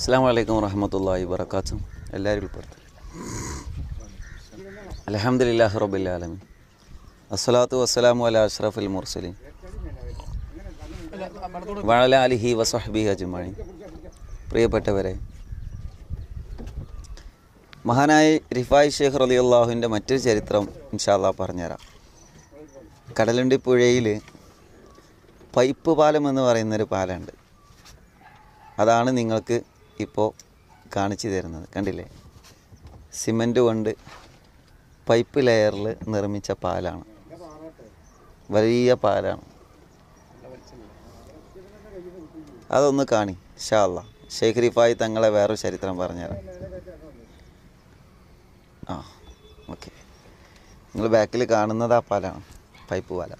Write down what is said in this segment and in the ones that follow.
അസ്സാം വലൈക്കും വറഹമത്തല്ലാ വബർക്കാത്തും എല്ലാവരും ഉൾപ്പെടുത്തി അലഹമുല്ലാഹ് റബുല്ലാലമി അസ്സലാത്തു വസ്സലാമു അല അഷ്റഫുൽ മുർസലിൻ വളല അലിഹി വസഹബി അജ്മായി പ്രിയപ്പെട്ടവരെ മഹാനായ റിഫായ് ഷേഖ് റലി അള്ളാഹുവിൻ്റെ മറ്റൊരു ചരിത്രം ഇൻഷാല്ല പറഞ്ഞുതരാം കടലുണ്ടി പുഴയിൽ പൈപ്പ് പാലം എന്ന് പറയുന്നൊരു പാലമുണ്ട് അതാണ് നിങ്ങൾക്ക് ഇപ്പോൾ കാണിച്ചു തരുന്നത് കണ്ടില്ലേ സിമൻറ്റ് കൊണ്ട് പൈപ്പ് ലെയറിൽ നിർമ്മിച്ച പാലാണ് വലിയ പാലാണ് അതൊന്ന് കാണി ഷാള്ള ഷെയ്ഖ് തങ്ങളെ വേറൊരു ചരിത്രം പറഞ്ഞുതരാം ആ ഓക്കെ നിങ്ങൾ ബാക്കിൽ കാണുന്നത് ആ പാലാണ് പൈപ്പ് പാല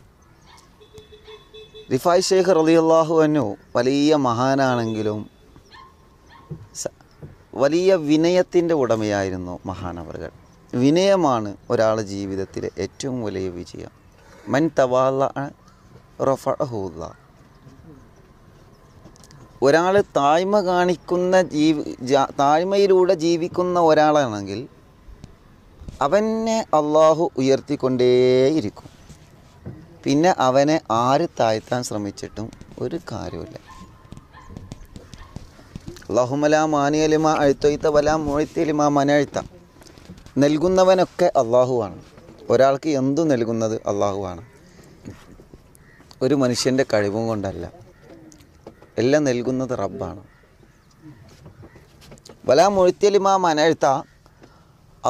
റിഫായ് ഷേഖ് റലിയുള്ളാഹു അനു വലിയ മഹാനാണെങ്കിലും വലിയ വിനയത്തിൻ്റെ ഉടമയായിരുന്നു മഹാനവറുകൾ വിനയമാണ് ഒരാളുടെ ജീവിതത്തിലെ ഏറ്റവും വലിയ വിജയം മൻ തവാല റഫഹൂല്ല ഒരാൾ താഴ്മ കാണിക്കുന്ന ജീവി താഴ്മയിലൂടെ ജീവിക്കുന്ന ഒരാളാണെങ്കിൽ അവനെ അള്ളാഹു ഉയർത്തിക്കൊണ്ടേയിരിക്കും പിന്നെ അവനെ ആര് താഴ്ത്താൻ ശ്രമിച്ചിട്ടും ഒരു കാര്യമില്ല അള്ളാഹുമല മാനിയലിമ അഴുത്തൊയ്ത്ത വല മുഴത്തിലിമ മനഴുത്ത നൽകുന്നവനൊക്കെ അള്ളാഹുവാണ് ഒരാൾക്ക് എന്തു നൽകുന്നത് അള്ളാഹുവാണ് ഒരു മനുഷ്യൻ്റെ കഴിവും കൊണ്ടല്ല എല്ലാം നൽകുന്നത് റബ്ബാണ് വല മുഴുത്തിലിമ മനഴുത്ത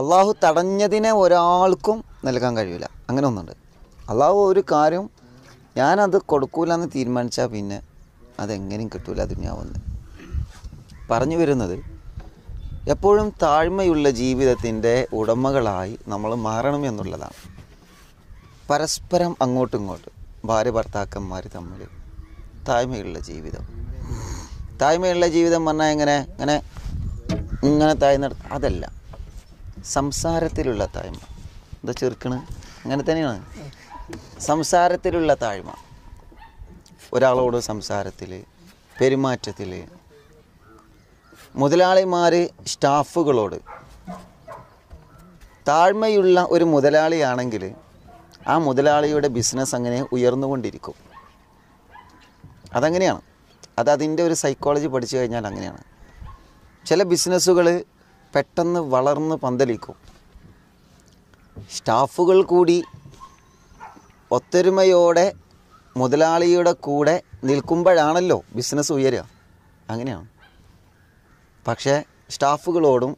അള്ളാഹു തടഞ്ഞതിനെ ഒരാൾക്കും നൽകാൻ കഴിയില്ല അങ്ങനെ ഒന്നുണ്ട് അള്ളാഹു ഒരു കാര്യം ഞാനത് കൊടുക്കൂലെന്ന് തീരുമാനിച്ചാൽ പിന്നെ അതെങ്ങനെയും കിട്ടൂല ദുന്യാവെന്ന് പറഞ്ഞു വരുന്നത് എപ്പോഴും താഴ്മയുള്ള ജീവിതത്തിൻ്റെ ഉടമകളായി നമ്മൾ മാറണം എന്നുള്ളതാണ് പരസ്പരം അങ്ങോട്ടും ഇങ്ങോട്ടും ഭാര്യ ഭർത്താക്കന്മാർ തമ്മിൽ താഴ്മയുള്ള ജീവിതം താഴ്മയുള്ള ജീവിതം പറഞ്ഞാൽ എങ്ങനെ ഇങ്ങനെ ഇങ്ങനെ താഴ്ന്ന അതല്ല സംസാരത്തിലുള്ള താഴ്മ എന്താ ചെറുക്കണ് അങ്ങനെ തന്നെയാണ് സംസാരത്തിലുള്ള താഴ്മ ഒരാളോട് സംസാരത്തിൽ പെരുമാറ്റത്തിൽ മുതലാളിമാർ സ്റ്റാഫുകളോട് താഴ്മയുള്ള ഒരു മുതലാളിയാണെങ്കിൽ ആ മുതലാളിയുടെ ബിസിനസ് അങ്ങനെ ഉയർന്നുകൊണ്ടിരിക്കും അതങ്ങനെയാണ് അത് അതിൻ്റെ ഒരു സൈക്കോളജി പഠിച്ചു കഴിഞ്ഞാൽ അങ്ങനെയാണ് ചില ബിസിനസ്സുകൾ പെട്ടെന്ന് വളർന്ന് പന്തലിക്കും സ്റ്റാഫുകൾ കൂടി ഒത്തൊരുമയോടെ മുതലാളിയുടെ കൂടെ നിൽക്കുമ്പോഴാണല്ലോ ബിസിനസ് ഉയരുക അങ്ങനെയാണ് പക്ഷേ സ്റ്റാഫുകളോടും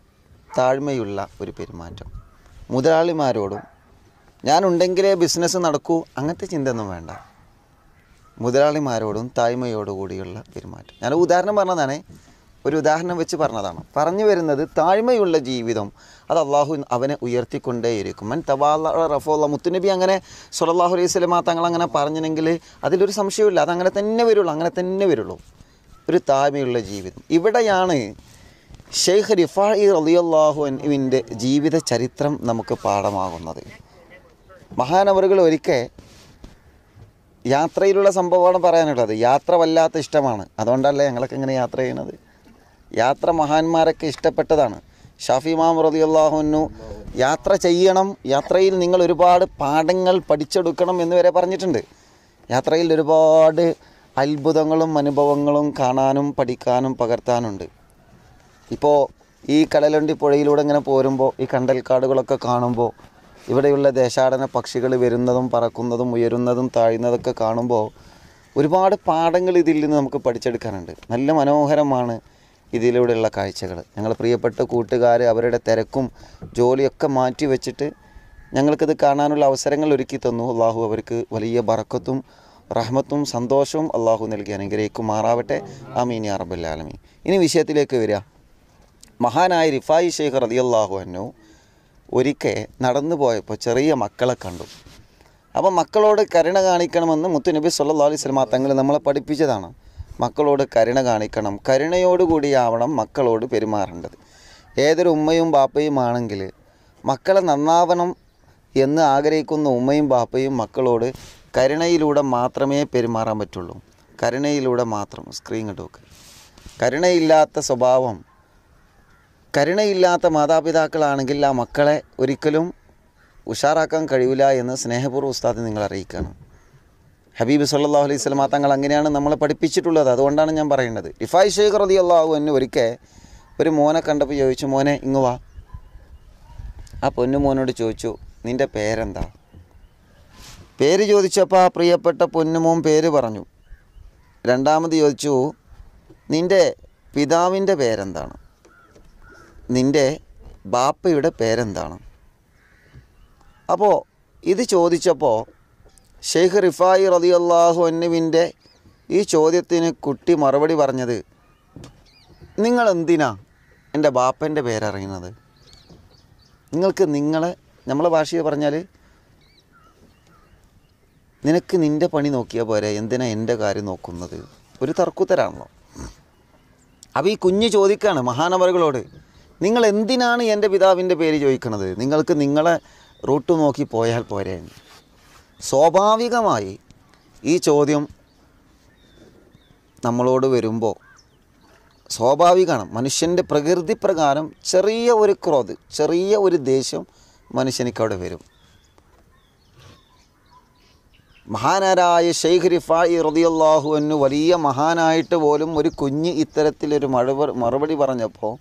താഴ്മയുള്ള ഒരു പെരുമാറ്റം മുതലാളിമാരോടും ഞാനുണ്ടെങ്കിലേ ബിസിനസ് നടക്കൂ അങ്ങനത്തെ ചിന്തയൊന്നും വേണ്ട മുതലാളിമാരോടും താഴ്മയോടുകൂടിയുള്ള പെരുമാറ്റം ഞാൻ ഉദാഹരണം പറഞ്ഞതാണ് ഒരു ഉദാഹരണം വെച്ച് പറഞ്ഞതാണ് പറഞ്ഞു വരുന്നത് താഴ്മയുള്ള ജീവിതം അത് അള്ളാഹു അവനെ ഉയർത്തിക്കൊണ്ടേയിരിക്കും മൻ തവാല റഫോല്ല മുത്തുനബി അങ്ങനെ സുലല്ലാഹു അലൈഹി സ്വലമ തങ്ങൾ അങ്ങനെ പറഞ്ഞെങ്കിൽ അതിലൊരു സംശയമില്ല അതങ്ങനെ തന്നെ വരുള്ളൂ അങ്ങനെ തന്നെ വരുള്ളൂ ഒരു താഴ്മയുള്ള ജീവിതം ഇവിടെയാണ് ഷെയ്ഖ് റളിയല്ലാഹു റലിയല്ലാഹുവിൻ്റെ ജീവിത ചരിത്രം നമുക്ക് പാഠമാകുന്നത് മഹാനവറുകൾ ഒരിക്കൽ യാത്രയിലുള്ള സംഭവമാണ് പറയാനുള്ളത് യാത്ര വല്ലാത്ത ഇഷ്ടമാണ് അതുകൊണ്ടല്ലേ ഞങ്ങളൊക്കെ ഇങ്ങനെ യാത്ര ചെയ്യണത് യാത്ര മഹാന്മാരൊക്കെ ഇഷ്ടപ്പെട്ടതാണ് ഷാഫി മാം അൻഹു യാത്ര ചെയ്യണം യാത്രയിൽ നിങ്ങൾ ഒരുപാട് പാഠങ്ങൾ പഠിച്ചെടുക്കണം എന്ന് വരെ പറഞ്ഞിട്ടുണ്ട് യാത്രയിൽ ഒരുപാട് അത്ഭുതങ്ങളും അനുഭവങ്ങളും കാണാനും പഠിക്കാനും പകർത്താനുണ്ട് ഇപ്പോൾ ഈ കടലുണ്ടി പുഴയിലൂടെ ഇങ്ങനെ പോരുമ്പോൾ ഈ കണ്ടൽക്കാടുകളൊക്കെ കാണുമ്പോൾ ഇവിടെയുള്ള ദേശാടന പക്ഷികൾ വരുന്നതും പറക്കുന്നതും ഉയരുന്നതും താഴുന്നതൊക്കെ കാണുമ്പോൾ ഒരുപാട് പാഠങ്ങൾ ഇതിൽ നിന്ന് നമുക്ക് പഠിച്ചെടുക്കാനുണ്ട് നല്ല മനോഹരമാണ് ഇതിലൂടെയുള്ള കാഴ്ചകൾ ഞങ്ങൾ പ്രിയപ്പെട്ട കൂട്ടുകാർ അവരുടെ തിരക്കും ജോലിയൊക്കെ മാറ്റി വെച്ചിട്ട് ഞങ്ങൾക്കിത് കാണാനുള്ള അവസരങ്ങൾ ഒരുക്കി തന്നു അള്ളാഹു അവർക്ക് വലിയ ബറക്കത്തും റഹ്മത്തും സന്തോഷവും അള്ളാഹു നൽകി അനുഗ്രഹിക്കുമാറാവട്ടെ ആമീൻ അറബുല്ലാലമീൻ ഇനി വിഷയത്തിലേക്ക് വരിക മഹാനായ റിഫായി ഷെയ്ഖ് റതിയല്ലാഹു അന്നു ഒരിക്കൽ നടന്നു പോയപ്പോൾ ചെറിയ മക്കളെ കണ്ടു അപ്പോൾ മക്കളോട് കരുണ കാണിക്കണമെന്ന് മുത്തുനബി സല്ലാ അലൈഹി സ്വലമ തങ്ങൾ നമ്മളെ പഠിപ്പിച്ചതാണ് മക്കളോട് കരുണ കാണിക്കണം കരുണയോടുകൂടിയാവണം മക്കളോട് പെരുമാറേണ്ടത് ഏതൊരു ഉമ്മയും ബാപ്പയും ആണെങ്കിൽ മക്കളെ നന്നാവണം എന്ന് ആഗ്രഹിക്കുന്ന ഉമ്മയും ബാപ്പയും മക്കളോട് കരുണയിലൂടെ മാത്രമേ പെരുമാറാൻ പറ്റുള്ളൂ കരുണയിലൂടെ മാത്രം സ്ക്രീൻ നോക്ക് കരുണയില്ലാത്ത സ്വഭാവം കരുണയില്ലാത്ത മാതാപിതാക്കളാണെങ്കിൽ ആ മക്കളെ ഒരിക്കലും ഉഷാറാക്കാൻ കഴിയില്ല എന്ന് സ്നേഹപൂർവ്വ ഉസ്താദ് നിങ്ങൾ അറിയിക്കണം ഹബീബ് സല്ലാ അലൈഹി സ്വലമ തങ്ങൾ അങ്ങനെയാണ് നമ്മളെ പഠിപ്പിച്ചിട്ടുള്ളത് അതുകൊണ്ടാണ് ഞാൻ പറയുന്നത് ഇഫായ് ഷെയ്ഖ് റതി അള്ളാഹു എന്നെ ഒരിക്കൽ ഒരു മോനെ കണ്ടപ്പോൾ ചോദിച്ചു മോനെ ഇങ്ങ് വാ ആ പൊന്നു മോനോട് ചോദിച്ചു നിൻ്റെ പേരെന്താ പേര് ചോദിച്ചപ്പോൾ ആ പ്രിയപ്പെട്ട പൊന്നുമോൻ പേര് പറഞ്ഞു രണ്ടാമത് ചോദിച്ചു നിൻ്റെ പിതാവിൻ്റെ പേരെന്താണ് നിൻ്റെ ബാപ്പയുടെ പേരെന്താണ് അപ്പോൾ ഇത് ചോദിച്ചപ്പോൾ ഷെയ്ഖ് റിഫായി റതിയല്ലാഹു എന്നിവിൻ്റെ ഈ ചോദ്യത്തിന് കുട്ടി മറുപടി പറഞ്ഞത് നിങ്ങൾ എന്തിനാ എൻ്റെ ബാപ്പൻ്റെ പേരറിയുന്നത് നിങ്ങൾക്ക് നിങ്ങളെ നമ്മളെ ഭാഷയിൽ പറഞ്ഞാൽ നിനക്ക് നിൻ്റെ പണി നോക്കിയാൽ പോരെ എന്തിനാ എൻ്റെ കാര്യം നോക്കുന്നത് ഒരു തർക്കുത്തരാണല്ലോ അപ്പോൾ ഈ കുഞ്ഞ് ചോദിക്കുകയാണ് മഹാനവറുകളോട് നിങ്ങൾ എന്തിനാണ് എൻ്റെ പിതാവിൻ്റെ പേര് ചോദിക്കുന്നത് നിങ്ങൾക്ക് നിങ്ങളെ റൂട്ട് നോക്കി പോയാൽ പോരെ സ്വാഭാവികമായി ഈ ചോദ്യം നമ്മളോട് വരുമ്പോൾ സ്വാഭാവികമാണ് മനുഷ്യൻ്റെ പ്രകൃതി പ്രകാരം ചെറിയ ഒരു ക്രോത് ചെറിയ ഒരു ദേഷ്യം മനുഷ്യനിക്കവിടെ വരും മഹാനരായ ഷെയ്ഖ് റിഫായി റതിയല്ലാഹു എന്നു വലിയ മഹാനായിട്ട് പോലും ഒരു കുഞ്ഞ് ഇത്തരത്തിലൊരു മറുപടി പറഞ്ഞപ്പോൾ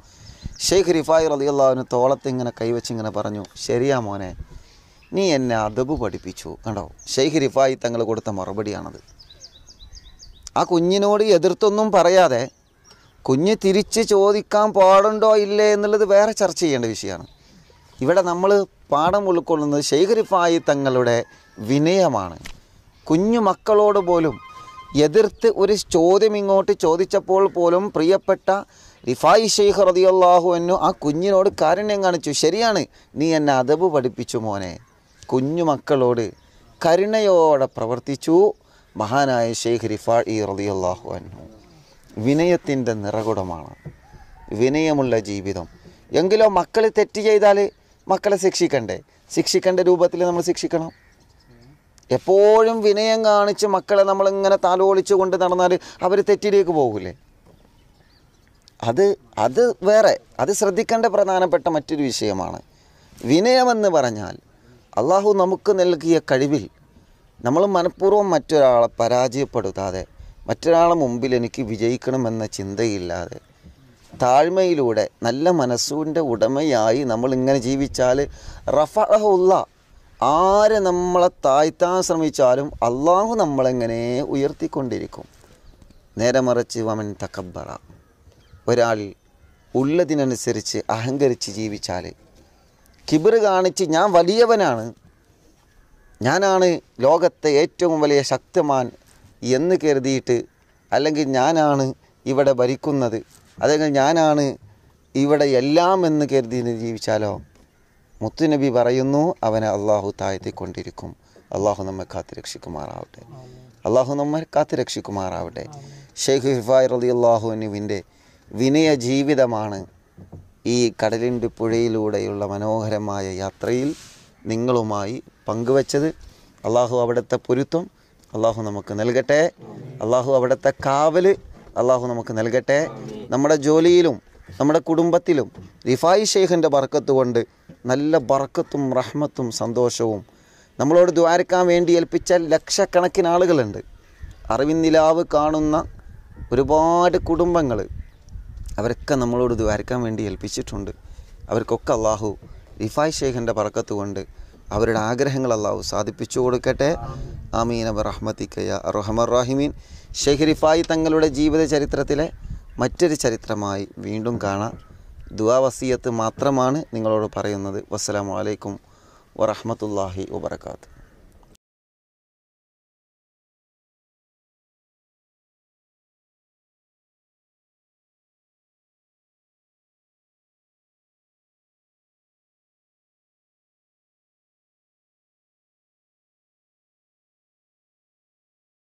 ഷെയ്ഖ് റിഫായി റലിയുള്ളവന് തോളത്തിങ്ങനെ കൈവച്ചിങ്ങനെ പറഞ്ഞു ശരിയാ മോനെ നീ എന്നെ അതബ് പഠിപ്പിച്ചു കണ്ടോ ഷെയ്ഖ് റിഫായി തങ്ങൾ കൊടുത്ത മറുപടിയാണത് ആ കുഞ്ഞിനോട് എതിർത്തൊന്നും പറയാതെ കുഞ്ഞ് തിരിച്ച് ചോദിക്കാൻ പാടുണ്ടോ ഇല്ലേ എന്നുള്ളത് വേറെ ചർച്ച ചെയ്യേണ്ട വിഷയമാണ് ഇവിടെ നമ്മൾ പാഠം ഉൾക്കൊള്ളുന്നത് ഷെയ്ഖ് റിഫായി തങ്ങളുടെ വിനയമാണ് കുഞ്ഞു മക്കളോട് പോലും എതിർത്ത് ഒരു ചോദ്യം ഇങ്ങോട്ട് ചോദിച്ചപ്പോൾ പോലും പ്രിയപ്പെട്ട റിഫായി ഷെയ്ഖ് റതിയല്ലാഹു എന്നു ആ കുഞ്ഞിനോട് കാരുണ്യം കാണിച്ചു ശരിയാണ് നീ എന്നെ അതബ് പഠിപ്പിച്ചു മോനെ കുഞ്ഞു മക്കളോട് കരുണയോടെ പ്രവർത്തിച്ചു മഹാനായ ഷെയ്ഖ് റിഫാ ഇ റതിയല്ലാഹു അന്നു വിനയത്തിൻ്റെ നിറകുടമാണ് വിനയമുള്ള ജീവിതം എങ്കിലോ മക്കൾ തെറ്റ് ചെയ്താൽ മക്കളെ ശിക്ഷിക്കണ്ടേ ശിക്ഷിക്കേണ്ട രൂപത്തിൽ നമ്മൾ ശിക്ഷിക്കണം എപ്പോഴും വിനയം കാണിച്ച് മക്കളെ നമ്മളിങ്ങനെ താലോളിച്ചു കൊണ്ട് നടന്നാൽ അവർ തെറ്റിലേക്ക് പോകില്ലേ അത് അത് വേറെ അത് ശ്രദ്ധിക്കേണ്ട പ്രധാനപ്പെട്ട മറ്റൊരു വിഷയമാണ് വിനയമെന്ന് പറഞ്ഞാൽ അള്ളാഹു നമുക്ക് നൽകിയ കഴിവിൽ നമ്മൾ മനഃപൂർവ്വം മറ്റൊരാളെ പരാജയപ്പെടുത്താതെ മറ്റൊരാളെ മുമ്പിൽ എനിക്ക് വിജയിക്കണമെന്ന ചിന്തയില്ലാതെ താഴ്മയിലൂടെ നല്ല മനസ്സിൻ്റെ ഉടമയായി നമ്മൾ ഇങ്ങനെ ജീവിച്ചാൽ റഫഹുള്ള ആര് നമ്മളെ താഴ്ത്താൻ ശ്രമിച്ചാലും അള്ളാഹു നമ്മളെങ്ങനെ ഉയർത്തിക്കൊണ്ടിരിക്കും നേരെ മറച്ച് വമൻ തക്കബറ ഒരാൾ ഉള്ളതിനനുസരിച്ച് അഹങ്കരിച്ച് ജീവിച്ചാൽ കിബിർ കാണിച്ച് ഞാൻ വലിയവനാണ് ഞാനാണ് ലോകത്തെ ഏറ്റവും വലിയ ശക്തമാൻ എന്ന് കരുതിയിട്ട് അല്ലെങ്കിൽ ഞാനാണ് ഇവിടെ ഭരിക്കുന്നത് അല്ലെങ്കിൽ ഞാനാണ് ഇവിടെ എല്ലാം എന്ന് കരുതി ജീവിച്ചാലോ മുത്തുനബി പറയുന്നു അവനെ അള്ളാഹു താഴ്ത്തിക്കൊണ്ടിരിക്കും അള്ളാഹു നമ്മെ കാത്തു രക്ഷിക്കുമാറാവട്ടെ അള്ളാഹു നമ്മെ കാത്തു രക്ഷിക്കുമാറാവട്ടെ ഷെയ്ഖ് ഹിഫായി റലി അള്ളാഹുനുവിൻ്റെ വിനയ ജീവിതമാണ് ഈ കടലിൻ്റെ പുഴയിലൂടെയുള്ള മനോഹരമായ യാത്രയിൽ നിങ്ങളുമായി പങ്കുവച്ചത് അള്ളാഹു അവിടുത്തെ പൊരുത്തം അള്ളാഹു നമുക്ക് നൽകട്ടെ അള്ളാഹു അവിടുത്തെ കാവൽ അള്ളാഹു നമുക്ക് നൽകട്ടെ നമ്മുടെ ജോലിയിലും നമ്മുടെ കുടുംബത്തിലും റിഫായി ഷെയ്ഖിൻ്റെ ബർക്കത്ത് കൊണ്ട് നല്ല ബർക്കത്തും റഹ്മത്തും സന്തോഷവും നമ്മളോട് ദ്വാരക്കാൻ വേണ്ടി ഏൽപ്പിച്ച ലക്ഷക്കണക്കിന് ആളുകളുണ്ട് അറിവിന്നിലാവ് കാണുന്ന ഒരുപാട് കുടുംബങ്ങൾ അവരൊക്കെ നമ്മളോട് ഇത് വരയ്ക്കാൻ വേണ്ടി ഏൽപ്പിച്ചിട്ടുണ്ട് അവർക്കൊക്കെ അള്ളാഹു റിഫായ് ഷെയ്ഖിൻ്റെ പറക്കത്ത് കൊണ്ട് അവരുടെ ആഗ്രഹങ്ങൾ അള്ളാഹു സാധിപ്പിച്ചു കൊടുക്കട്ടെ ആമീൻ അബ് റഹ്മത്തിക്കയ റഹമർ റാഹിമീൻ ഷെയ്ഖ് റിഫായി തങ്ങളുടെ ജീവിത ചരിത്രത്തിലെ മറ്റൊരു ചരിത്രമായി വീണ്ടും കാണാം ദുവാ വസീയത്ത് മാത്രമാണ് നിങ്ങളോട് പറയുന്നത് വസ്സലാമലൈക്കും വറഹമത്തല്ലാഹി വാത്തു